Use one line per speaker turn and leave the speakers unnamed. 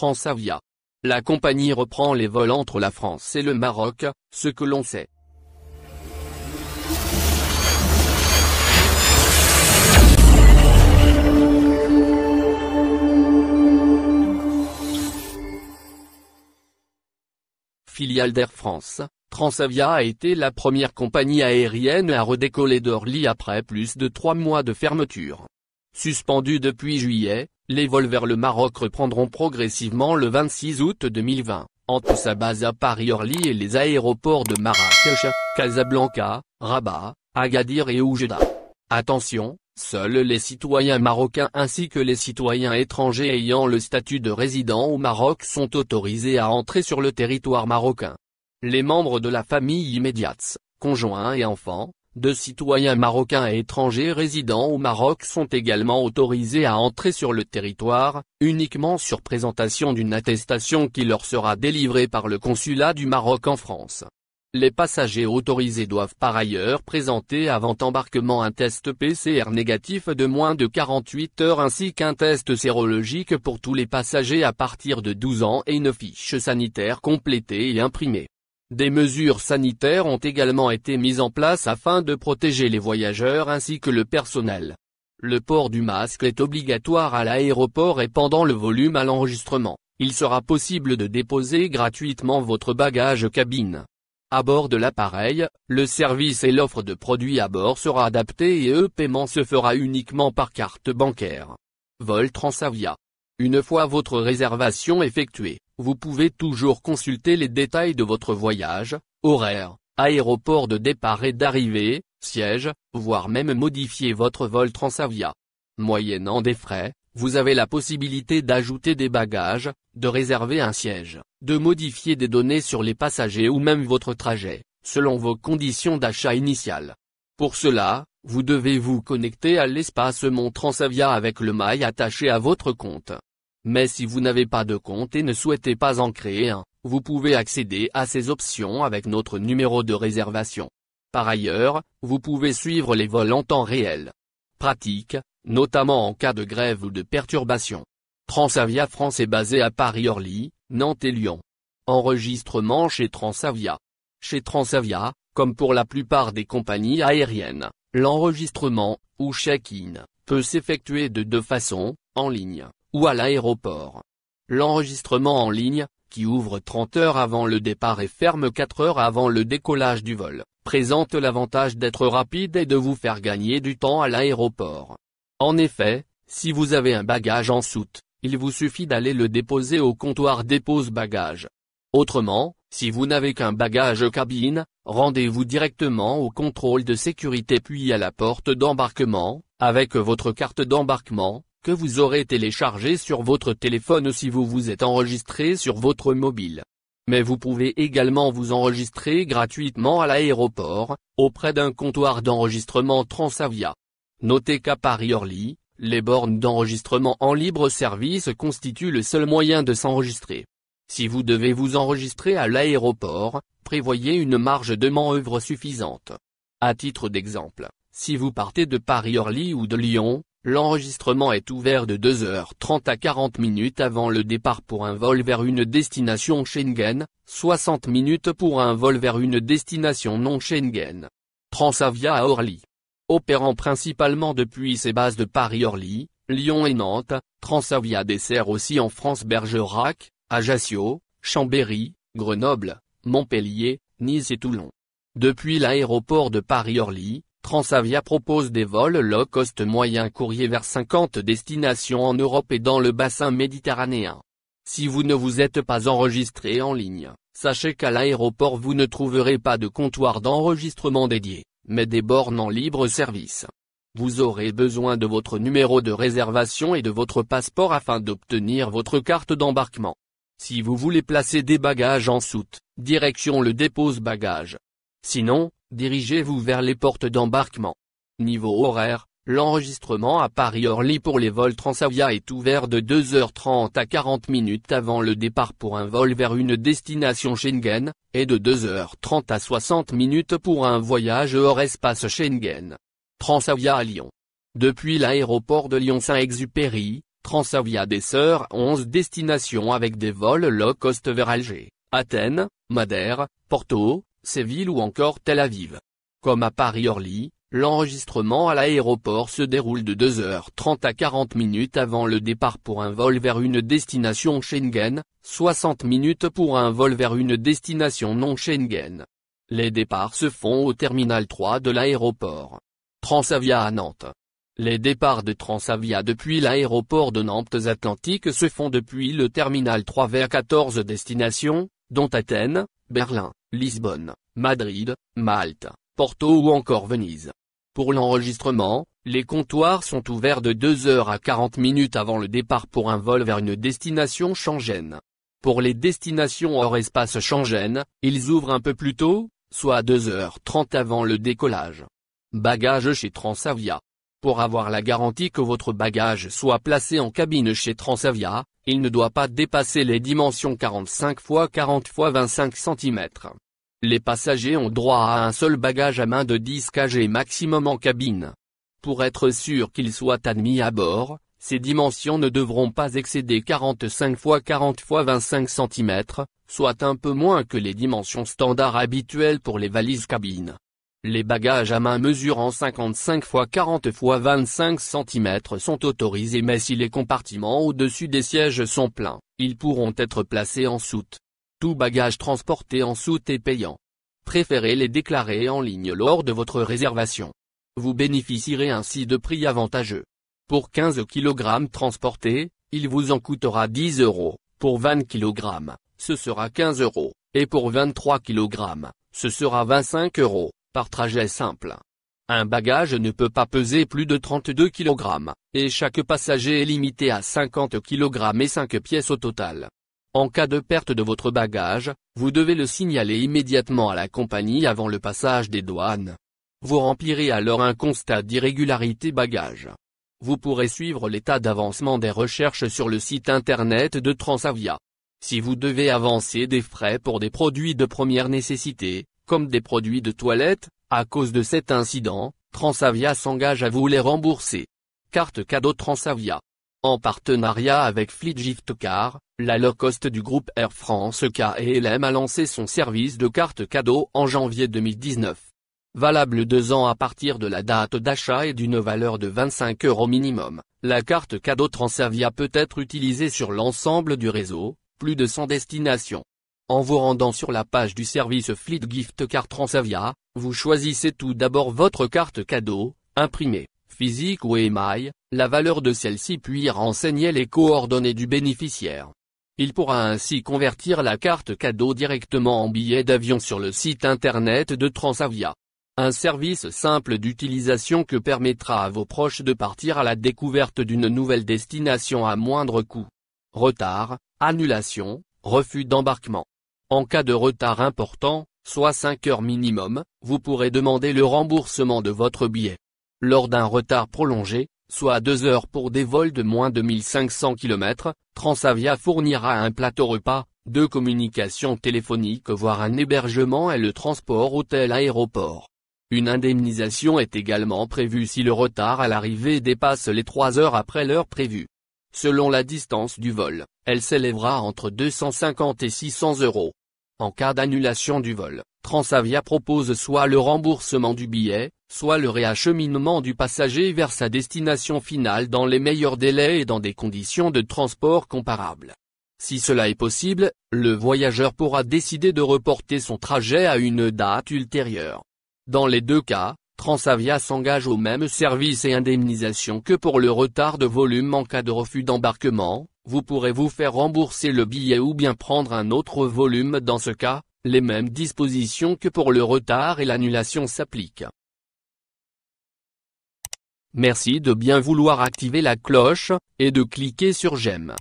Transavia. La compagnie reprend les vols entre la France et le Maroc, ce que l'on sait. Filiale d'Air France, Transavia a été la première compagnie aérienne à redécoller d'Orly après plus de trois mois de fermeture. Suspendus depuis juillet, les vols vers le Maroc reprendront progressivement le 26 août 2020, entre sa base à Paris-Orly et les aéroports de Marrakech, Casablanca, Rabat, Agadir et Oujeda. Attention, seuls les citoyens marocains ainsi que les citoyens étrangers ayant le statut de résident au Maroc sont autorisés à entrer sur le territoire marocain. Les membres de la famille immédiate, conjoints et enfants, deux citoyens marocains et étrangers résidant au Maroc sont également autorisés à entrer sur le territoire, uniquement sur présentation d'une attestation qui leur sera délivrée par le consulat du Maroc en France. Les passagers autorisés doivent par ailleurs présenter avant embarquement un test PCR négatif de moins de 48 heures ainsi qu'un test sérologique pour tous les passagers à partir de 12 ans et une fiche sanitaire complétée et imprimée. Des mesures sanitaires ont également été mises en place afin de protéger les voyageurs ainsi que le personnel. Le port du masque est obligatoire à l'aéroport et pendant le volume à l'enregistrement, il sera possible de déposer gratuitement votre bagage cabine. À bord de l'appareil, le service et l'offre de produits à bord sera adapté et le paiement se fera uniquement par carte bancaire. Vol Transavia. Une fois votre réservation effectuée, vous pouvez toujours consulter les détails de votre voyage, horaire, aéroport de départ et d'arrivée, siège, voire même modifier votre vol Transavia. Moyennant des frais, vous avez la possibilité d'ajouter des bagages, de réserver un siège, de modifier des données sur les passagers ou même votre trajet, selon vos conditions d'achat initiales. Pour cela, vous devez vous connecter à l'espace Mon Transavia avec le mail attaché à votre compte. Mais si vous n'avez pas de compte et ne souhaitez pas en créer un, vous pouvez accéder à ces options avec notre numéro de réservation. Par ailleurs, vous pouvez suivre les vols en temps réel. Pratique, notamment en cas de grève ou de perturbation. Transavia France est basée à Paris-Orly, Nantes et Lyon. Enregistrement chez Transavia. Chez Transavia, comme pour la plupart des compagnies aériennes, l'enregistrement, ou check-in, peut s'effectuer de deux façons, en ligne ou à l'aéroport. L'enregistrement en ligne, qui ouvre 30 heures avant le départ et ferme 4 heures avant le décollage du vol, présente l'avantage d'être rapide et de vous faire gagner du temps à l'aéroport. En effet, si vous avez un bagage en soute, il vous suffit d'aller le déposer au comptoir dépose bagages. Autrement, si vous n'avez qu'un bagage cabine, rendez-vous directement au contrôle de sécurité puis à la porte d'embarquement, avec votre carte d'embarquement, que vous aurez téléchargé sur votre téléphone si vous vous êtes enregistré sur votre mobile. Mais vous pouvez également vous enregistrer gratuitement à l'aéroport, auprès d'un comptoir d'enregistrement Transavia. Notez qu'à Paris-Orly, les bornes d'enregistrement en libre service constituent le seul moyen de s'enregistrer. Si vous devez vous enregistrer à l'aéroport, prévoyez une marge de manœuvre suffisante. À titre d'exemple, si vous partez de Paris-Orly ou de Lyon, L'enregistrement est ouvert de 2h30 à 40 minutes avant le départ pour un vol vers une destination Schengen, 60 minutes pour un vol vers une destination non Schengen. Transavia à Orly. Opérant principalement depuis ses bases de Paris-Orly, Lyon et Nantes, Transavia dessert aussi en France Bergerac, Ajaccio, Chambéry, Grenoble, Montpellier, Nice et Toulon. Depuis l'aéroport de Paris-Orly, Transavia propose des vols low-cost moyen courrier vers 50 destinations en Europe et dans le bassin méditerranéen. Si vous ne vous êtes pas enregistré en ligne, sachez qu'à l'aéroport vous ne trouverez pas de comptoir d'enregistrement dédié, mais des bornes en libre service. Vous aurez besoin de votre numéro de réservation et de votre passeport afin d'obtenir votre carte d'embarquement. Si vous voulez placer des bagages en soute, direction le dépose bagages. Sinon, Dirigez-vous vers les portes d'embarquement. Niveau horaire, l'enregistrement à Paris-Orly pour les vols Transavia est ouvert de 2h30 à 40 minutes avant le départ pour un vol vers une destination Schengen, et de 2h30 à 60 minutes pour un voyage hors espace Schengen. Transavia à Lyon. Depuis l'aéroport de Lyon-Saint-Exupéry, Transavia Sœurs 11 destinations avec des vols low cost vers Alger, Athènes, Madère, Porto, Séville ou encore Tel Aviv. Comme à Paris-Orly, l'enregistrement à l'aéroport se déroule de 2h30 à 40 minutes avant le départ pour un vol vers une destination Schengen, 60 minutes pour un vol vers une destination non Schengen. Les départs se font au terminal 3 de l'aéroport. Transavia à Nantes. Les départs de Transavia depuis l'aéroport de Nantes Atlantique se font depuis le terminal 3 vers 14 destinations, dont Athènes, Berlin, Lisbonne, Madrid, Malte, Porto ou encore Venise. Pour l'enregistrement, les comptoirs sont ouverts de 2 heures à 40 minutes avant le départ pour un vol vers une destination Schengen. Pour les destinations hors espace Schengen, ils ouvrent un peu plus tôt, soit 2h30 avant le décollage. Bagages chez Transavia. Pour avoir la garantie que votre bagage soit placé en cabine chez Transavia, il ne doit pas dépasser les dimensions 45 x 40 x 25 cm. Les passagers ont droit à un seul bagage à main de 10 kg maximum en cabine. Pour être sûr qu'il soit admis à bord, ces dimensions ne devront pas excéder 45 x 40 x 25 cm, soit un peu moins que les dimensions standards habituelles pour les valises cabines. Les bagages à main mesurant 55 x 40 x 25 cm sont autorisés mais si les compartiments au-dessus des sièges sont pleins, ils pourront être placés en soute. Tout bagage transporté en soute est payant. Préférez les déclarer en ligne lors de votre réservation. Vous bénéficierez ainsi de prix avantageux. Pour 15 kg transportés, il vous en coûtera 10 euros, pour 20 kg, ce sera 15 euros, et pour 23 kg, ce sera 25 euros par trajet simple. Un bagage ne peut pas peser plus de 32 kg, et chaque passager est limité à 50 kg et 5 pièces au total. En cas de perte de votre bagage, vous devez le signaler immédiatement à la compagnie avant le passage des douanes. Vous remplirez alors un constat d'irrégularité bagage. Vous pourrez suivre l'état d'avancement des recherches sur le site internet de Transavia. Si vous devez avancer des frais pour des produits de première nécessité, comme des produits de toilette, à cause de cet incident, Transavia s'engage à vous les rembourser. Carte cadeau Transavia. En partenariat avec Car, la low-cost du groupe Air France KLM a lancé son service de carte cadeau en janvier 2019. Valable deux ans à partir de la date d'achat et d'une valeur de 25 euros minimum, la carte cadeau Transavia peut être utilisée sur l'ensemble du réseau, plus de 100 destinations. En vous rendant sur la page du service Fleet Gift Card Transavia, vous choisissez tout d'abord votre carte cadeau, imprimée, physique ou émail, la valeur de celle-ci puis renseigner les coordonnées du bénéficiaire. Il pourra ainsi convertir la carte cadeau directement en billet d'avion sur le site internet de Transavia. Un service simple d'utilisation que permettra à vos proches de partir à la découverte d'une nouvelle destination à moindre coût. Retard, annulation, refus d'embarquement. En cas de retard important, soit 5 heures minimum, vous pourrez demander le remboursement de votre billet. Lors d'un retard prolongé, soit 2 heures pour des vols de moins de 1500 km, Transavia fournira un plateau repas, deux communications téléphoniques voire un hébergement et le transport hôtel-aéroport. Une indemnisation est également prévue si le retard à l'arrivée dépasse les 3 heures après l'heure prévue. Selon la distance du vol, elle s'élèvera entre 250 et 600 euros. En cas d'annulation du vol, Transavia propose soit le remboursement du billet, soit le réacheminement du passager vers sa destination finale dans les meilleurs délais et dans des conditions de transport comparables. Si cela est possible, le voyageur pourra décider de reporter son trajet à une date ultérieure. Dans les deux cas, Transavia s'engage au même service et indemnisation que pour le retard de volume en cas de refus d'embarquement, vous pourrez vous faire rembourser le billet ou bien prendre un autre volume dans ce cas, les mêmes dispositions que pour le retard et l'annulation s'appliquent. Merci de bien vouloir activer la cloche, et de cliquer sur j'aime.